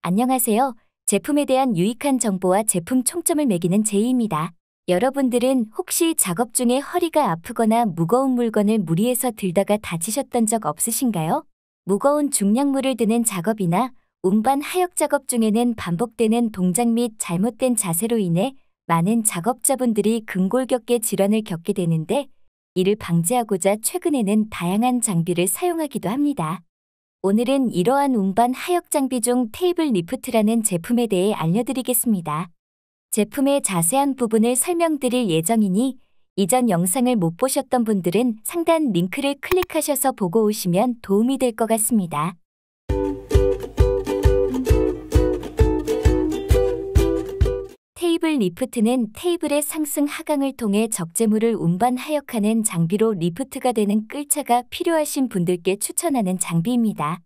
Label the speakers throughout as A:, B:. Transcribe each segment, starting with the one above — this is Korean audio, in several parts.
A: 안녕하세요. 제품에 대한 유익한 정보와 제품 총점을 매기는 제이입니다. 여러분들은 혹시 작업 중에 허리가 아프거나 무거운 물건을 무리해서 들다가 다치셨던 적 없으신가요? 무거운 중량물을 드는 작업이나 운반 하역 작업 중에는 반복되는 동작 및 잘못된 자세로 인해 많은 작업자분들이 근골격계 질환을 겪게 되는데 이를 방지하고자 최근에는 다양한 장비를 사용하기도 합니다. 오늘은 이러한 운반 하역 장비 중 테이블 리프트라는 제품에 대해 알려드리겠습니다. 제품의 자세한 부분을 설명드릴 예정이니 이전 영상을 못 보셨던 분들은 상단 링크를 클릭하셔서 보고 오시면 도움이 될 것 같습니다. 테이블 리프트는 테이블의 상승 하강을 통해 적재물을 운반 하역하는 장비로 리프트가 되는 끌차가 필요하신 분들께 추천하는 장비입니다.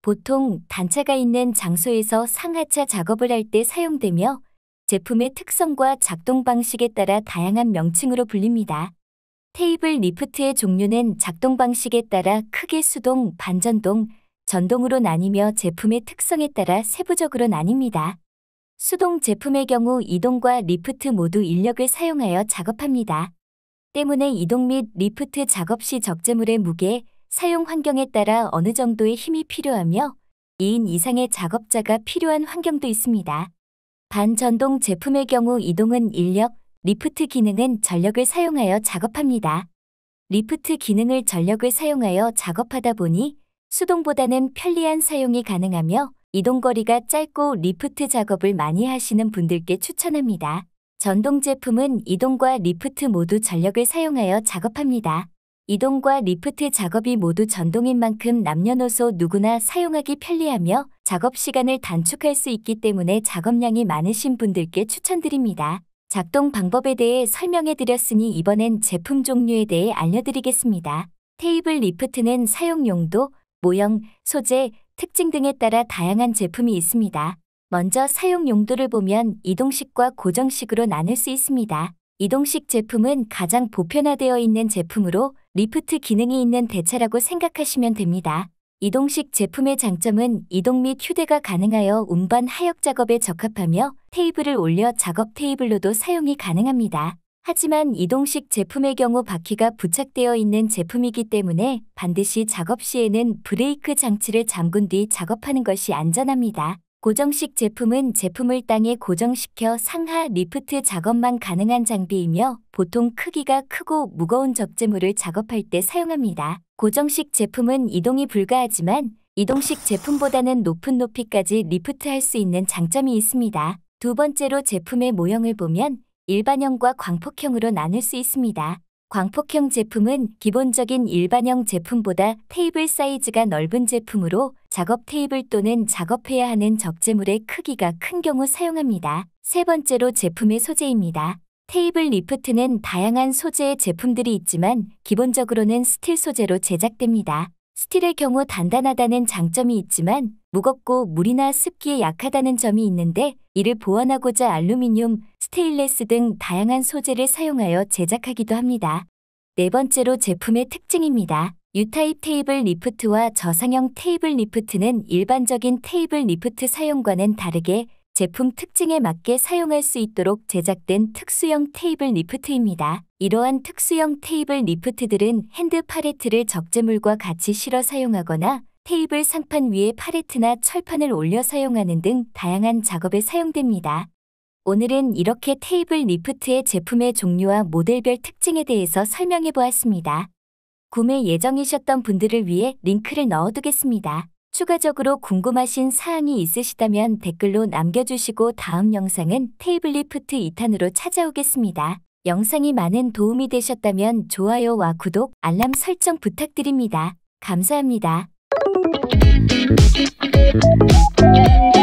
A: 보통 단차가 있는 장소에서 상하차 작업을 할 때 사용되며 제품의 특성과 작동 방식에 따라 다양한 명칭으로 불립니다. 테이블 리프트의 종류는 작동 방식에 따라 크게 수동, 반전동, 전동으로 나뉘며 제품의 특성에 따라 세부적으로 나뉩니다. 수동 제품의 경우 이동과 리프트 모두 인력을 사용하여 작업합니다. 때문에 이동 및 리프트 작업 시 적재물의 무게, 사용 환경에 따라 어느 정도의 힘이 필요하며 2인 이상의 작업자가 필요한 환경도 있습니다. 반전동 제품의 경우 이동은 인력, 리프트 기능은 전력을 사용하여 작업합니다. 리프트 기능을 전력을 사용하여 작업하다 보니 수동보다는 편리한 사용이 가능하며 이동거리가 짧고 리프트 작업을 많이 하시는 분들께 추천합니다. 전동 제품은 이동과 리프트 모두 전력을 사용하여 작업합니다. 이동과 리프트 작업이 모두 전동인 만큼 남녀노소 누구나 사용하기 편리하며 작업 시간을 단축할 수 있기 때문에 작업량이 많으신 분들께 추천드립니다. 작동 방법에 대해 설명해드렸으니 이번엔 제품 종류에 대해 알려드리겠습니다. 테이블 리프트는 사용 용도, 모형, 소재, 특징 등에 따라 다양한 제품이 있습니다. 먼저 사용 용도를 보면 이동식과 고정식으로 나눌 수 있습니다. 이동식 제품은 가장 보편화되어 있는 제품으로 리프트 기능이 있는 대체라고 생각하시면 됩니다. 이동식 제품의 장점은 이동 및 휴대가 가능하여 운반 하역 작업에 적합하며 테이블을 올려 작업 테이블로도 사용이 가능합니다. 하지만 이동식 제품의 경우 바퀴가 부착되어 있는 제품이기 때문에 반드시 작업 시에는 브레이크 장치를 잠근 뒤 작업하는 것이 안전합니다. 고정식 제품은 제품을 땅에 고정시켜 상하 리프트 작업만 가능한 장비이며 보통 크기가 크고 무거운 적재물을 작업할 때 사용합니다. 고정식 제품은 이동이 불가하지만 이동식 제품보다는 높은 높이까지 리프트할 수 있는 장점이 있습니다. 두 번째로 제품의 모형을 보면 일반형과 광폭형으로 나눌 수 있습니다. 광폭형 제품은 기본적인 일반형 제품보다 테이블 사이즈가 넓은 제품으로 작업 테이블 또는 작업해야 하는 적재물의 크기가 큰 경우 사용합니다. 세 번째로 제품의 소재입니다. 테이블 리프트는 다양한 소재의 제품들이 있지만 기본적으로는 스틸 소재로 제작됩니다. 스틸의 경우 단단하다는 장점이 있지만 무겁고 물이나 습기에 약하다는 점이 있는데 이를 보완하고자 알루미늄, 스테인레스 등 다양한 소재를 사용하여 제작하기도 합니다. 네 번째로 제품의 특징입니다. 유타입 테이블 리프트와 저상형 테이블 리프트는 일반적인 테이블 리프트 사용과는 다르게 제품 특징에 맞게 사용할 수 있도록 제작된 특수형 테이블 리프트입니다. 이러한 특수형 테이블 리프트들은 핸드 파레트를 적재물과 같이 실어 사용하거나 테이블 상판 위에 팔레트나 철판을 올려 사용하는 등 다양한 작업에 사용됩니다. 오늘은 이렇게 테이블 리프트의 제품의 종류와 모델별 특징에 대해서 설명해 보았습니다. 구매 예정이셨던 분들을 위해 링크를 넣어두겠습니다. 추가적으로 궁금하신 사항이 있으시다면 댓글로 남겨주시고 다음 영상은 테이블 리프트 2탄으로 찾아오겠습니다. 영상이 많은 도움이 되셨다면 좋아요와 구독, 알람 설정 부탁드립니다. 감사합니다. Thank you.